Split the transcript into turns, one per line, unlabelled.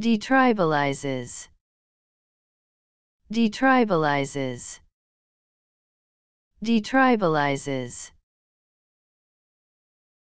detribalizes detribalizes detribalizes